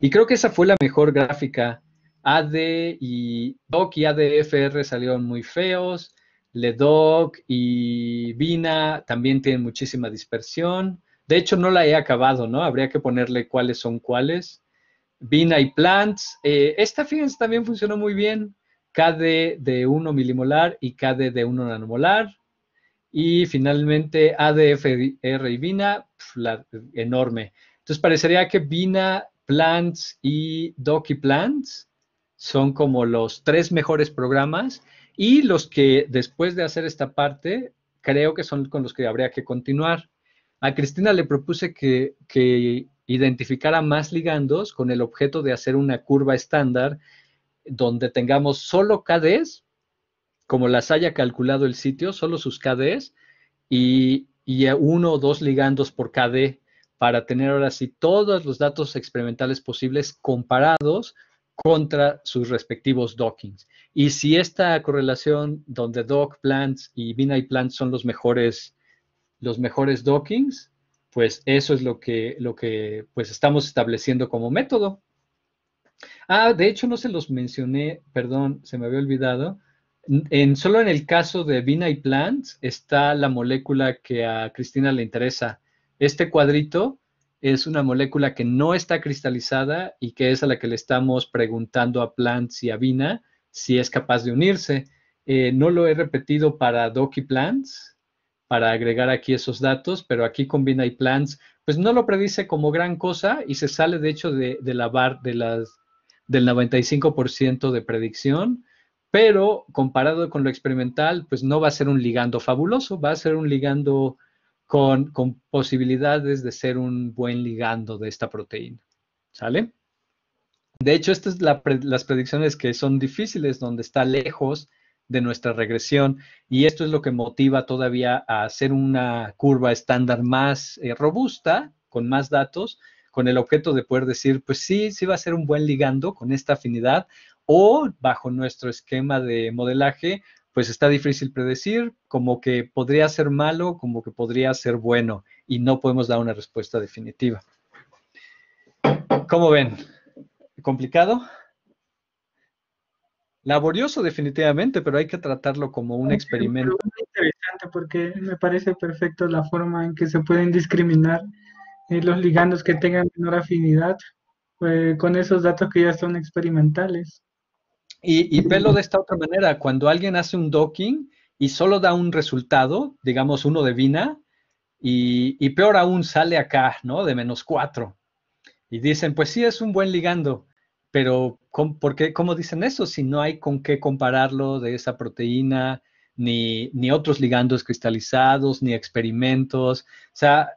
Y creo que esa fue la mejor gráfica. AD y Doc y ADFR salieron muy feos. LeDoc y Vina también tienen muchísima dispersión. De hecho, no la he acabado, ¿no? Habría que ponerle cuáles son cuáles. Vina y Plants. Eh, esta, fíjense, también funcionó muy bien. KD de 1 milimolar y KD de 1 nanomolar. Y finalmente ADFR y Vina, enorme. Entonces parecería que Vina Plants y Doki Plants son como los tres mejores programas y los que después de hacer esta parte creo que son con los que habría que continuar. A Cristina le propuse que, identificara más ligandos con el objeto de hacer una curva estándar donde tengamos solo KDs, como las haya calculado el sitio, solo sus KDs y, y uno o dos ligandos por KD para tener ahora sí todos los datos experimentales posibles comparados contra sus respectivos dockings. Y si esta correlación donde dock plants y binary plants son los mejores, los mejores dockings, pues eso es lo que, lo que pues estamos estableciendo como método. Ah, de hecho no se los mencioné, perdón, se me había olvidado. En, solo en el caso de y plants está la molécula que a Cristina le interesa, este cuadrito es una molécula que no está cristalizada y que es a la que le estamos preguntando a Plant y a Vina si es capaz de unirse. Eh, no lo he repetido para Doki Plants, para agregar aquí esos datos, pero aquí con Vina y Plants, pues no lo predice como gran cosa y se sale de hecho de, la bar de las, del 95% de predicción, pero comparado con lo experimental, pues no va a ser un ligando fabuloso, va a ser un ligando con, posibilidades de ser un buen ligando de esta proteína. ¿Sale? De hecho, estas son las predicciones que son difíciles, donde está lejos de nuestra regresión, y esto es lo que motiva todavía a hacer una curva estándar más eh, robusta, con más datos, con el objeto de poder decir, pues sí, sí va a ser un buen ligando con esta afinidad, o bajo nuestro esquema de modelaje, pues está difícil predecir, como que podría ser malo, como que podría ser bueno, y no podemos dar una respuesta definitiva. ¿Cómo ven? ¿Complicado? Laborioso definitivamente, pero hay que tratarlo como un experimento. Interesante porque me parece perfecto la forma en que se pueden discriminar eh, los ligandos que tengan menor afinidad eh, con esos datos que ya son experimentales. Y, y de esta otra manera, cuando alguien hace un docking y solo da un resultado, digamos uno de Vina, y, peor aún sale acá, ¿no? De menos cuatro. Y dicen, pues sí, es un buen ligando, pero ¿cómo, dicen eso si no hay con qué compararlo de esa proteína, ni, ni otros ligandos cristalizados, ni experimentos? O sea,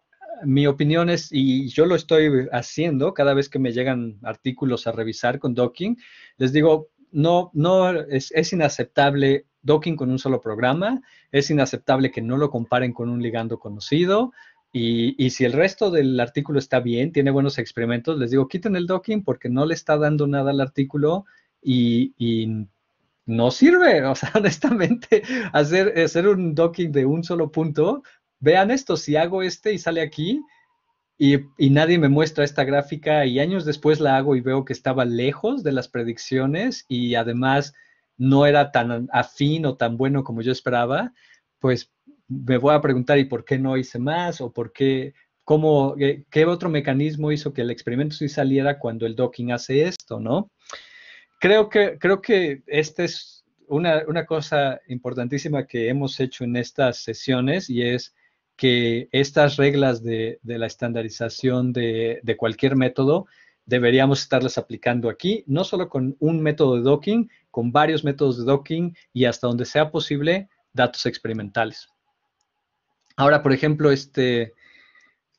mi opinión es, y yo lo estoy haciendo cada vez que me llegan artículos a revisar con docking, les digo, no, no es, inaceptable docking con un solo programa, es inaceptable que no lo comparen con un ligando conocido. Y, si el resto del artículo está bien, tiene buenos experimentos, les digo, quiten el docking porque no le está dando nada al artículo y, no sirve. O sea, honestamente, hacer, hacer un docking de un solo punto, vean esto, si hago este y sale aquí, y, nadie me muestra esta gráfica y años después la hago y veo que estaba lejos de las predicciones y además no era tan afín o tan bueno como yo esperaba, pues me voy a preguntar, ¿y por qué no hice más? ¿O por qué, cómo, eh, qué, otro mecanismo hizo que el experimento sí saliera cuando el docking hace esto, no? Creo que, creo que esta es una cosa importantísima que hemos hecho en estas sesiones y es que estas reglas de, la estandarización de, cualquier método deberíamos estarlas aplicando aquí, no solo con un método de docking, con varios métodos de docking y hasta donde sea posible datos experimentales. Ahora, por ejemplo, este,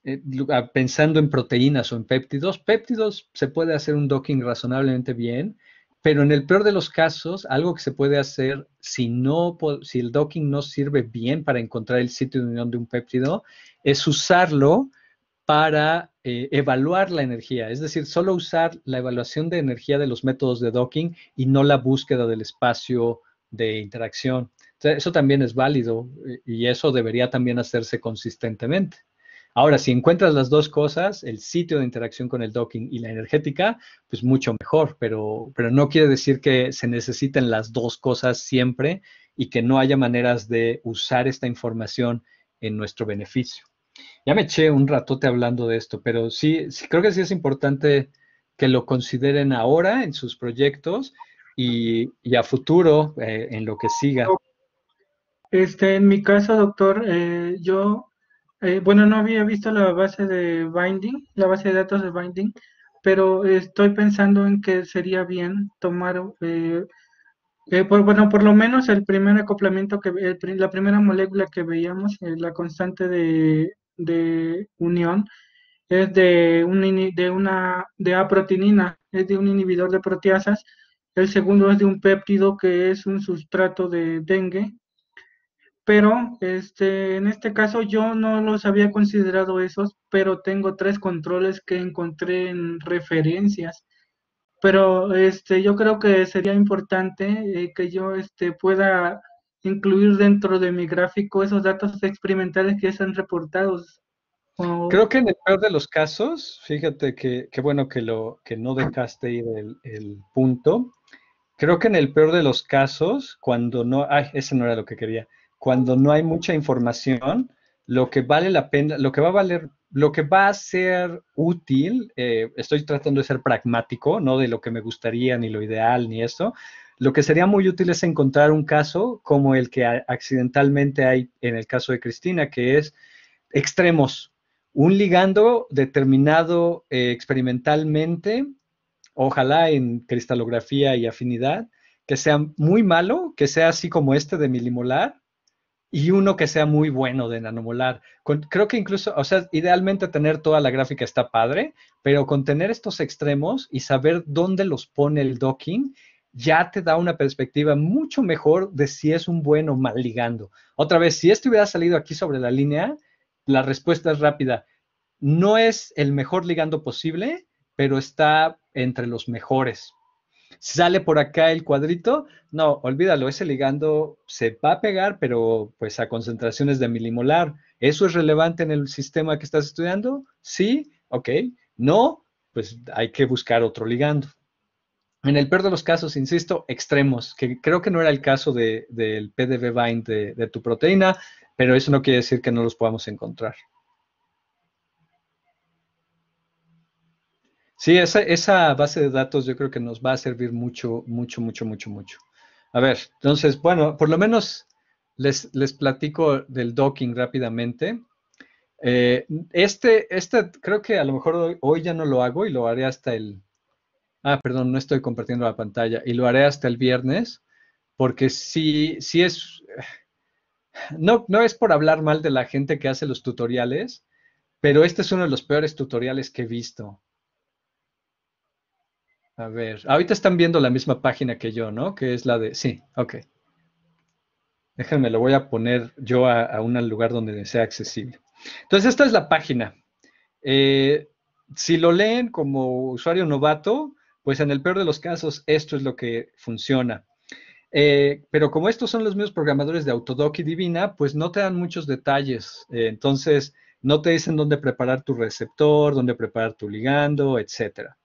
eh, ah, pensando en proteínas o en péptidos, péptidos se puede hacer un docking razonablemente bien, pero en el peor de los casos, algo que se puede hacer si, no, si el docking no sirve bien para encontrar el sitio de unión de un péptido, es usarlo para eh, evaluar la energía, es decir, solo usar la evaluación de energía de los métodos de docking y no la búsqueda del espacio de interacción. eso también es válido eh, y eso debería también hacerse consistentemente. Ahora, si encuentras las dos cosas, el sitio de interacción con el docking y la energética, pues mucho mejor, pero, pero no quiere decir que se necesiten las dos cosas siempre y que no haya maneras de usar esta información en nuestro beneficio. Ya me eché un ratote hablando de esto, pero sí, creo que sí es importante que lo consideren ahora en sus proyectos y, y a futuro eh, en lo que siga. Este, en mi caso, doctor, eh, yo eh, bueno, no había visto la base de Binding, la base de datos de Binding, pero estoy pensando en que sería bien tomar, eh, eh bueno, por lo menos el primer acoplamiento, que la primera molécula que veíamos, eh, la constante de, unión, es de, un, de una de es de un inhibidor de proteasas. El segundo es de un péptido que es un sustrato de dengue pero este, en este caso yo no los había considerado esos, pero tengo tres controles que encontré en referencias. Pero este, yo creo que sería importante eh, que yo este, pueda incluir dentro de mi gráfico esos datos experimentales que ya están reportados. Creo que en el peor de los casos, fíjate que, bueno que, lo, que no dejaste ir el, punto. Creo que en el peor de los casos, cuando no, ay, ese no era lo que quería cuando no hay mucha información, lo que vale la pena, lo que va a valer, lo que va a ser útil, eh, estoy tratando de ser pragmático, no de lo que me gustaría, ni lo ideal, ni esto. Lo que sería muy útil es encontrar un caso como el que accidentalmente hay en el caso de Cristina, que es extremos. Un ligando determinado eh, experimentalmente, ojalá en cristalografía y afinidad, que sea muy malo, que sea así como este de milimolar, y uno que sea muy bueno de nanomolar. creo que incluso, o sea, idealmente tener toda la gráfica está padre, pero con tener estos extremos y saber dónde los pone el docking, ya te da una perspectiva mucho mejor de si es un buen o mal ligando. Otra vez, si esto hubiera salido aquí sobre la línea, la respuesta es rápida. No es el mejor ligando posible, pero está entre los mejores sale por acá el cuadrito, no, olvídalo, ese ligando se va a pegar, pero pues a concentraciones de milimolar. ¿Eso es relevante en el sistema que estás estudiando? Sí, ok. No, pues hay que buscar otro ligando. En el peor de los casos, insisto, extremos, que creo que no era el caso del PDB bind de tu proteína, pero eso no quiere decir que no los podamos encontrar. Sí, esa, base de datos yo creo que nos va a servir mucho, mucho, mucho, mucho, mucho. A ver, entonces, bueno, por lo menos les, les platico del docking rápidamente. Eh, este, este, creo que a lo mejor hoy, ya no lo hago y lo haré hasta el... Ah, perdón, no estoy compartiendo la pantalla. Y lo haré hasta el viernes, porque sí, sí es... No, no es por hablar mal de la gente que hace los tutoriales, pero este es uno de los peores tutoriales que he visto. A ver, ahorita están viendo la misma página que yo, ¿no? Que es la de... Sí, ok. Déjenme, lo voy a poner yo a, un lugar donde sea accesible. Entonces, esta es la página. Eh, si lo leen como usuario novato, pues en el peor de los casos, esto es lo que funciona. Eh, pero como estos son los mismos programadores de Autodoc y Divina, pues no te dan muchos detalles. Eh, entonces, no te dicen dónde preparar tu receptor, dónde preparar tu ligando, etcétera.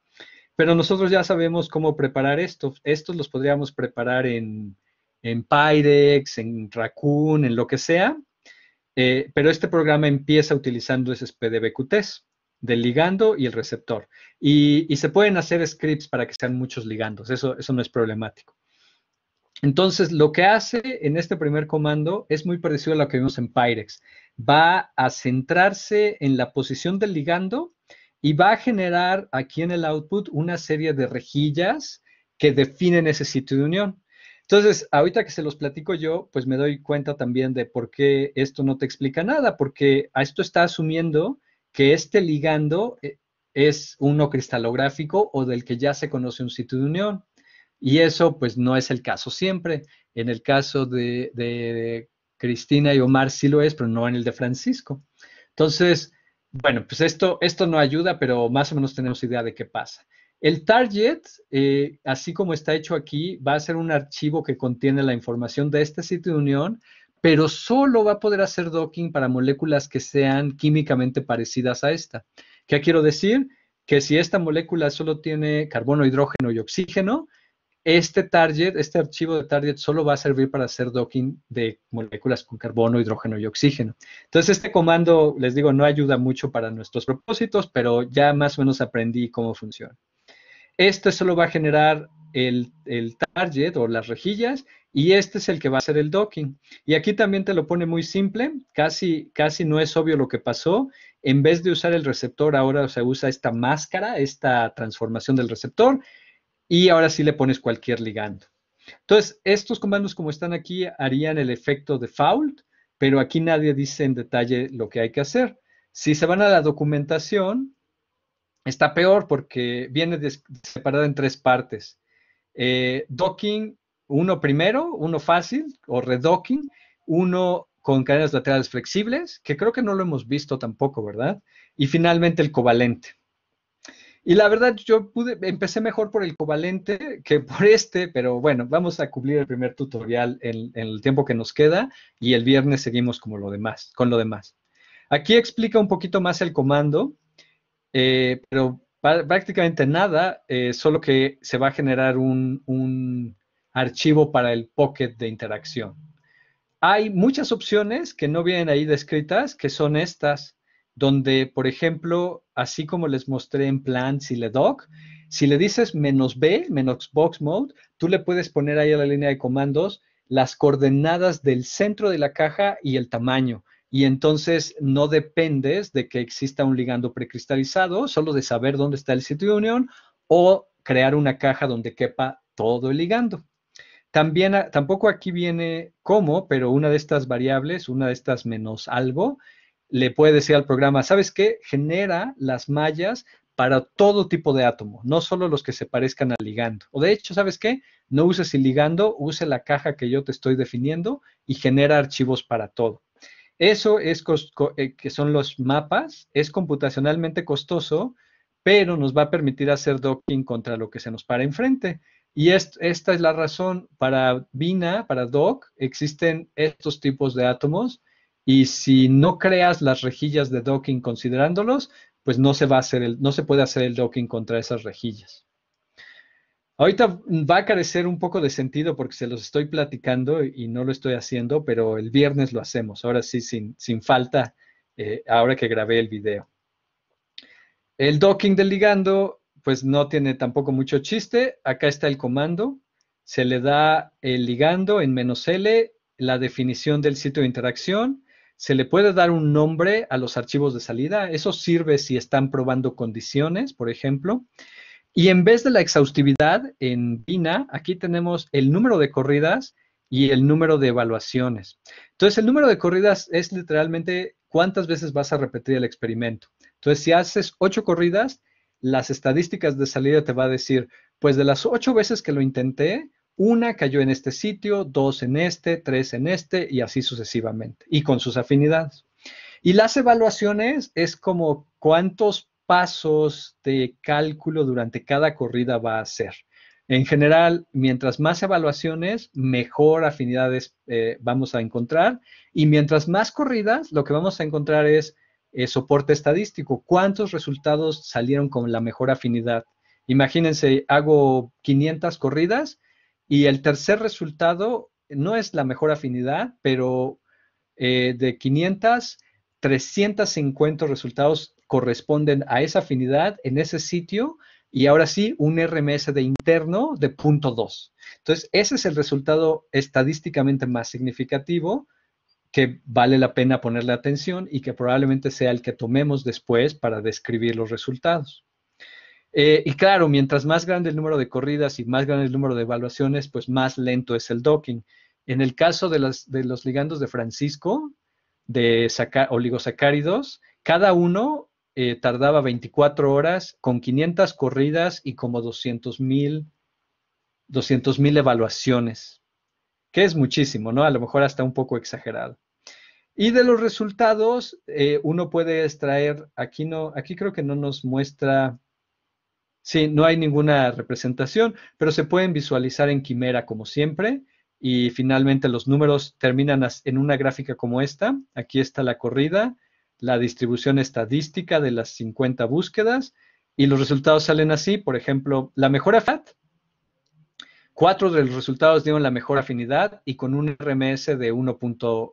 Pero nosotros ya sabemos cómo preparar esto. Estos los podríamos preparar en, en Pyrex, en Raccoon, en lo que sea. Eh, pero este programa empieza utilizando esos PDBQTs del ligando y el receptor. Y, se pueden hacer scripts para que sean muchos ligandos, eso, eso no es problemático. Entonces, lo que hace en este primer comando es muy parecido a lo que vimos en Pyrex. Va a centrarse en la posición del ligando y va a generar aquí en el output una serie de rejillas que definen ese sitio de unión. Entonces, ahorita que se los platico yo, pues me doy cuenta también de por qué esto no te explica nada, porque a esto está asumiendo que este ligando eh, es uno cristalográfico o del que ya se conoce un sitio de unión. Y eso pues no es el caso siempre. En el caso de, de Cristina y Omar sí lo es, pero no en el de Francisco. Entonces, bueno, pues esto, esto no ayuda, pero más o menos tenemos idea de qué pasa. El target, eh, así como está hecho aquí, va a ser un archivo que contiene la información de este sitio de unión, pero solo va a poder hacer docking para moléculas que sean químicamente parecidas a esta. ¿Qué quiero decir? Que si esta molécula solo tiene carbono, hidrógeno y oxígeno, este target, este archivo de target solo va a servir para hacer docking de moléculas con carbono, hidrógeno y oxígeno. Entonces, este comando, les digo, no ayuda mucho para nuestros propósitos, pero ya más o menos aprendí cómo funciona. esto solo va a generar el, target o las rejillas y este es el que va a hacer el docking. Y aquí también te lo pone muy simple, casi, casi no es obvio lo que pasó. En vez de usar el receptor, ahora se usa esta máscara, esta transformación del receptor y ahora sí le pones cualquier ligando. Entonces, estos comandos como están aquí harían el efecto default, pero aquí nadie dice en detalle lo que hay que hacer. Si se van a la documentación, está peor porque viene separado en tres partes. Eh, docking, uno primero, uno fácil o redocking, uno con cadenas laterales flexibles, que creo que no lo hemos visto tampoco, ¿verdad? Y finalmente el covalente. Y la verdad, yo pude, empecé mejor por el covalente que por este, pero bueno, vamos a cumplir el primer tutorial en, el tiempo que nos queda y el viernes seguimos como lo demás, con lo demás. Aquí explica un poquito más el comando, eh, pero prácticamente nada, eh, solo que se va a generar un, un archivo para el pocket de interacción. Hay muchas opciones que no vienen ahí descritas, que son estas donde, por ejemplo, así como les mostré en plan si le doc, si le dices menos B, menos box mode, tú le puedes poner ahí a la línea de comandos las coordenadas del centro de la caja y el tamaño. Y entonces no dependes de que exista un ligando precristalizado, solo de saber dónde está el sitio de unión o crear una caja donde quepa todo el ligando. También, ah, tampoco aquí viene cómo, pero una de estas variables, una de estas menos algo, le puede decir al programa, ¿sabes qué? Genera las mallas para todo tipo de átomo, no solo los que se parezcan al ligando. O de hecho, ¿sabes qué? No uses el ligando, use la caja que yo te estoy definiendo y genera archivos para todo. Eso es eh, que son los mapas, es computacionalmente costoso, pero nos va a permitir hacer docking contra lo que se nos para enfrente. Y esta es la razón para Bina, para Doc, existen estos tipos de átomos y si no creas las rejillas de docking considerándolos, pues no se va a hacer el, no se puede hacer el docking contra esas rejillas. Ahorita va a carecer un poco de sentido porque se los estoy platicando y no lo estoy haciendo, pero el viernes lo hacemos, ahora sí, sin, sin falta, eh, ahora que grabé el video. El docking del ligando, pues no tiene tampoco mucho chiste. Acá está el comando. Se le da el ligando en menos L, la definición del sitio de interacción, ¿Se le puede dar un nombre a los archivos de salida? Eso sirve si están probando condiciones, por ejemplo. Y en vez de la exhaustividad en BINA, aquí tenemos el número de corridas y el número de evaluaciones. Entonces, el número de corridas es literalmente cuántas veces vas a repetir el experimento. Entonces, si haces ocho corridas, las estadísticas de salida te va a decir, pues de las ocho veces que lo intenté, una cayó en este sitio, dos en este, tres en este y así sucesivamente, y con sus afinidades. Y las evaluaciones es como cuántos pasos de cálculo durante cada corrida va a hacer. En general, mientras más evaluaciones, mejor afinidades eh, vamos a encontrar. Y mientras más corridas, lo que vamos a encontrar es eh, soporte estadístico. ¿Cuántos resultados salieron con la mejor afinidad? Imagínense, hago 500 corridas y el tercer resultado no es la mejor afinidad, pero eh, de 500, 350 resultados corresponden a esa afinidad en ese sitio y ahora sí un RMS de interno de punto 2. Entonces, ese es el resultado estadísticamente más significativo que vale la pena ponerle atención y que probablemente sea el que tomemos después para describir los resultados. Eh, y claro, mientras más grande el número de corridas y más grande el número de evaluaciones, pues más lento es el docking. En el caso de, de los ligandos de Francisco, de oligosacáridos, cada uno eh, tardaba 24 horas con 500 corridas y como 200 mil evaluaciones, que es muchísimo, ¿no? A lo mejor hasta un poco exagerado. Y de los resultados, eh, uno puede extraer, aquí, no, aquí creo que no nos muestra Sí, no hay ninguna representación, pero se pueden visualizar en Quimera como siempre. Y finalmente los números terminan en una gráfica como esta. Aquí está la corrida, la distribución estadística de las 50 búsquedas y los resultados salen así. Por ejemplo, la mejor FAT. Cuatro de los resultados dieron la mejor afinidad y con un RMS de 1.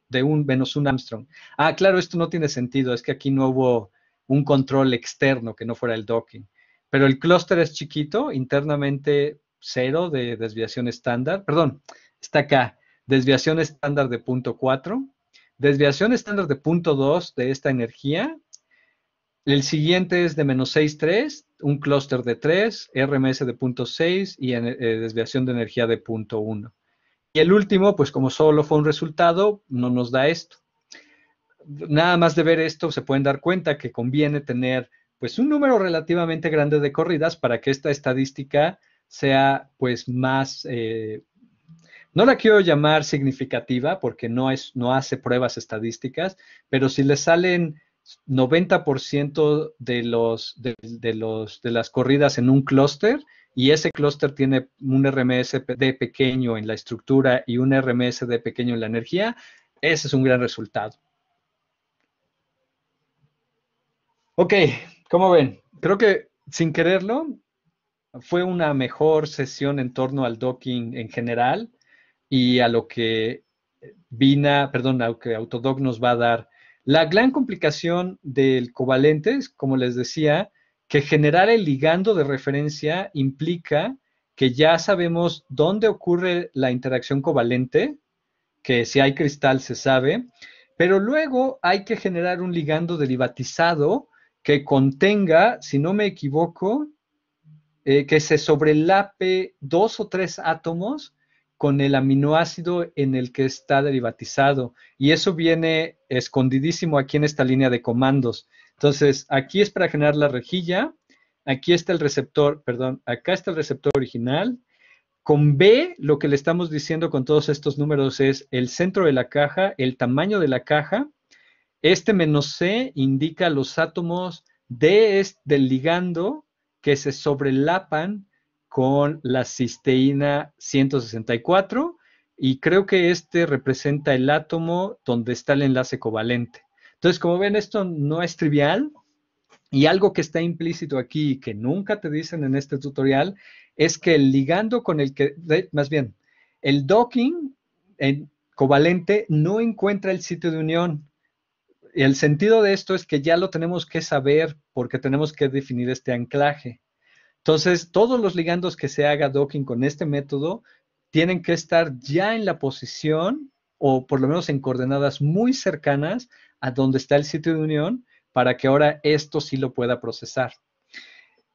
de un menos un Armstrong. Ah, claro, esto no tiene sentido. Es que aquí no hubo un control externo que no fuera el docking pero el clúster es chiquito, internamente cero de desviación estándar, perdón, está acá, desviación estándar de punto 4, desviación estándar de punto 2 de esta energía, el siguiente es de menos 6,3, un clúster de 3, RMS de punto 6 y eh, desviación de energía de punto 1. Y el último, pues como solo fue un resultado, no nos da esto. Nada más de ver esto se pueden dar cuenta que conviene tener pues un número relativamente grande de corridas para que esta estadística sea pues más, eh, no la quiero llamar significativa porque no, es, no hace pruebas estadísticas, pero si le salen 90% de, los, de, los, de las corridas en un clúster y ese clúster tiene un de pequeño en la estructura y un RMS de pequeño en la energía, ese es un gran resultado. Ok, como ven? Creo que sin quererlo fue una mejor sesión en torno al docking en general y a lo que Vina, perdón, a lo que Autodoc nos va a dar. La gran complicación del covalente es, como les decía, que generar el ligando de referencia implica que ya sabemos dónde ocurre la interacción covalente, que si hay cristal se sabe, pero luego hay que generar un ligando derivatizado que contenga, si no me equivoco, eh, que se sobrelape dos o tres átomos con el aminoácido en el que está derivatizado. Y eso viene escondidísimo aquí en esta línea de comandos. Entonces, aquí es para generar la rejilla. Aquí está el receptor, perdón, acá está el receptor original. Con B, lo que le estamos diciendo con todos estos números es el centro de la caja, el tamaño de la caja, este menos C indica los átomos de del ligando que se sobrelapan con la cisteína 164 y creo que este representa el átomo donde está el enlace covalente. Entonces, como ven, esto no es trivial y algo que está implícito aquí y que nunca te dicen en este tutorial es que el ligando con el que, más bien, el docking en covalente no encuentra el sitio de unión el sentido de esto es que ya lo tenemos que saber porque tenemos que definir este anclaje. Entonces, todos los ligandos que se haga docking con este método tienen que estar ya en la posición o por lo menos en coordenadas muy cercanas a donde está el sitio de unión para que ahora esto sí lo pueda procesar.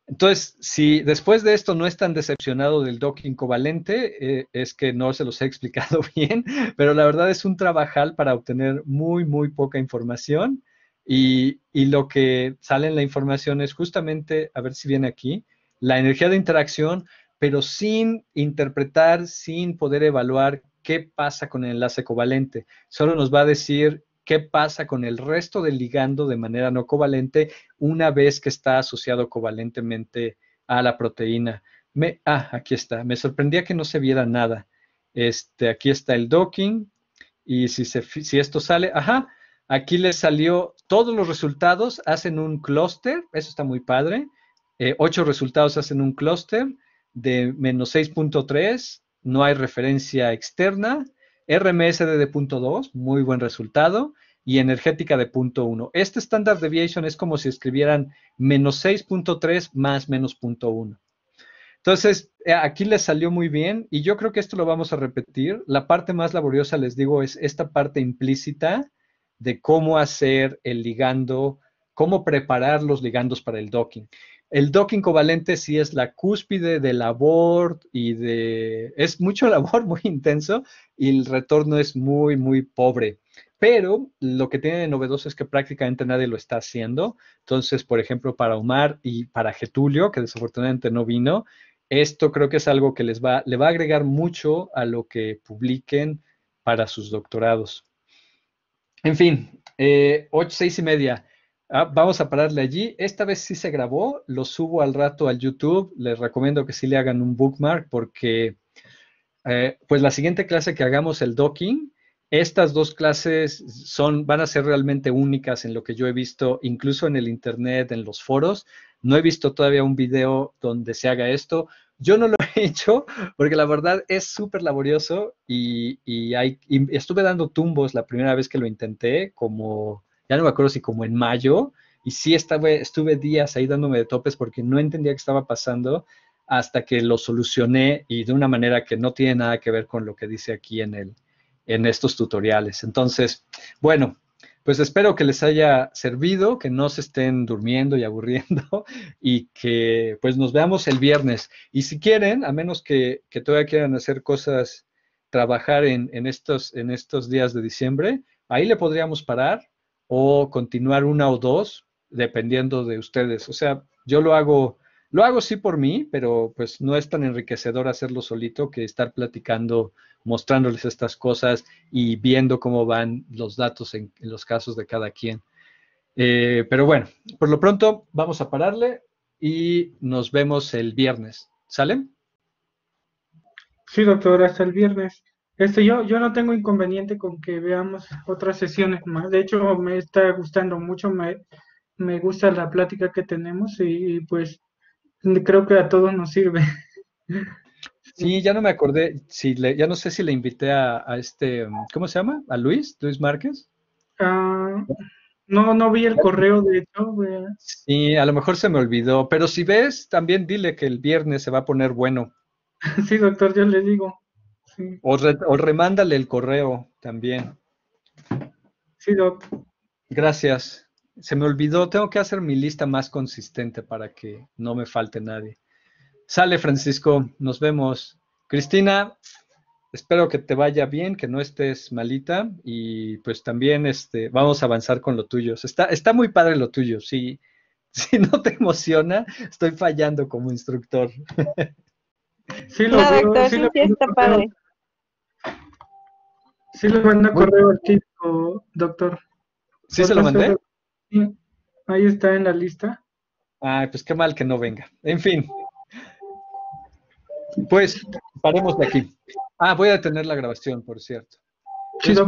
Entonces, si después de esto no es tan decepcionado del docking covalente, eh, es que no se los he explicado bien, pero la verdad es un trabajal para obtener muy, muy poca información. Y, y, lo que sale en la información es justamente, a ver si viene aquí, la energía de interacción, pero sin interpretar, sin poder evaluar qué pasa con el enlace covalente. Solo nos va a decir qué pasa con el resto del ligando de manera no covalente una vez que está asociado covalentemente a la proteína. Me, ah, aquí está. Me sorprendía que no se viera nada. Este, aquí está el docking. Y si, esto sale, ajá, aquí les salió todos los resultados, hacen un clúster, eso está muy padre. Eh, ocho resultados hacen un clúster de menos 6.3, no hay referencia externa, RMSD de punto 2, muy buen resultado, y energética de punto 1. Este standard deviation es como si escribieran menos 6.3 más menos punto 1. Entonces, eh, aquí les salió muy bien y yo creo que esto lo vamos a repetir. La parte más laboriosa, les digo, es esta parte implícita de cómo hacer el ligando, cómo preparar los ligandos para el docking. El docking covalente sí es la cúspide de labor y de... Es mucho labor, muy intenso, y el retorno es muy, muy pobre. Pero lo que tiene de novedoso es que prácticamente nadie lo está haciendo. Entonces, por ejemplo, para Omar y para Getulio, que desafortunadamente no vino, esto creo que es algo que les va, le va a agregar mucho a lo que publiquen para sus doctorados. En fin, eh, ocho, 8, 6 y media. Ah, vamos a pararle allí. Esta vez sí se grabó, lo subo al rato al YouTube. Les recomiendo que sí le hagan un bookmark porque, eh, pues la siguiente clase que hagamos, el docking, estas dos clases son, van a ser realmente únicas en lo que yo he visto, incluso en el Internet, en los foros. No he visto todavía un video donde se haga esto. Yo no lo he hecho porque la verdad es súper laborioso y, y estuve dando tumbos la primera vez que lo intenté, como ya no me acuerdo si como en mayo, y sí estaba, estuve días ahí dándome de topes porque no entendía qué estaba pasando hasta que lo solucioné y de una manera que no tiene nada que ver con lo que dice aquí en, el, en estos tutoriales. Entonces, bueno, pues espero que les haya servido, que no se estén durmiendo y aburriendo y que pues nos veamos el viernes. Y si quieren, a menos que, todavía quieran hacer cosas, trabajar en, en, estos, en estos días de diciembre, ahí le podríamos parar o continuar una o dos, dependiendo de ustedes. O sea, yo lo hago, lo hago sí por mí, pero pues no es tan enriquecedor hacerlo solito que estar platicando, mostrándoles estas cosas y viendo cómo van los datos en, los casos de cada quien. Eh, pero bueno, por lo pronto vamos a pararle y nos vemos el viernes. ¿Sale? Sí, doctor, hasta el viernes. Este, yo, yo no tengo inconveniente con que veamos otras sesiones más. De hecho, me está gustando mucho, me, gusta la plática que tenemos y, pues creo que a todos nos sirve. Sí, ya no me acordé, si ya no sé si le invité a, este, ¿cómo se llama? ¿A Luis? ¿Luis Márquez? Ah, no, no vi el correo de hecho. Sí, a lo mejor se me olvidó, pero si ves, también dile que el viernes se va a poner bueno. Sí, doctor, yo le digo. O, remándale el correo también. Sí, Doc. Gracias. Se me olvidó, tengo que hacer mi lista más consistente para que no me falte nadie. Sale, Francisco, nos vemos. Cristina, espero que te vaya bien, que no estés malita y pues también este, vamos a avanzar con lo tuyo. Está, está muy padre lo tuyo, sí. Si no te emociona, estoy fallando como instructor. Sí, lo sí, está padre. Sí le mandé correo al doctor. ¿Sí se lo mandé? Sí, ahí está en la lista. Ay, pues qué mal que no venga. En fin. Pues, paremos de aquí. Ah, voy a detener la grabación, por cierto. Pues,